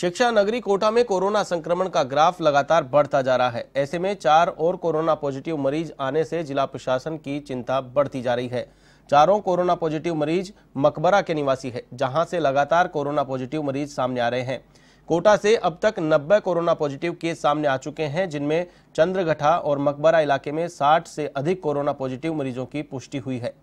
शिक्षा नगरी कोटा में कोरोना संक्रमण का ग्राफ लगातार बढ़ता जा रहा है ऐसे में चार और कोरोना पॉजिटिव मरीज आने से जिला प्रशासन की चिंता बढ़ती जा रही है चारों कोरोना पॉजिटिव मरीज मकबरा के निवासी है जहां से लगातार कोरोना पॉजिटिव मरीज सामने आ रहे हैं कोटा से अब तक 90 कोरोना पॉजिटिव केस सामने आ चुके हैं जिनमें चंद्रघटा और मकबरा इलाके में 60 से अधिक कोरोना पॉजिटिव मरीजों की पुष्टि हुई है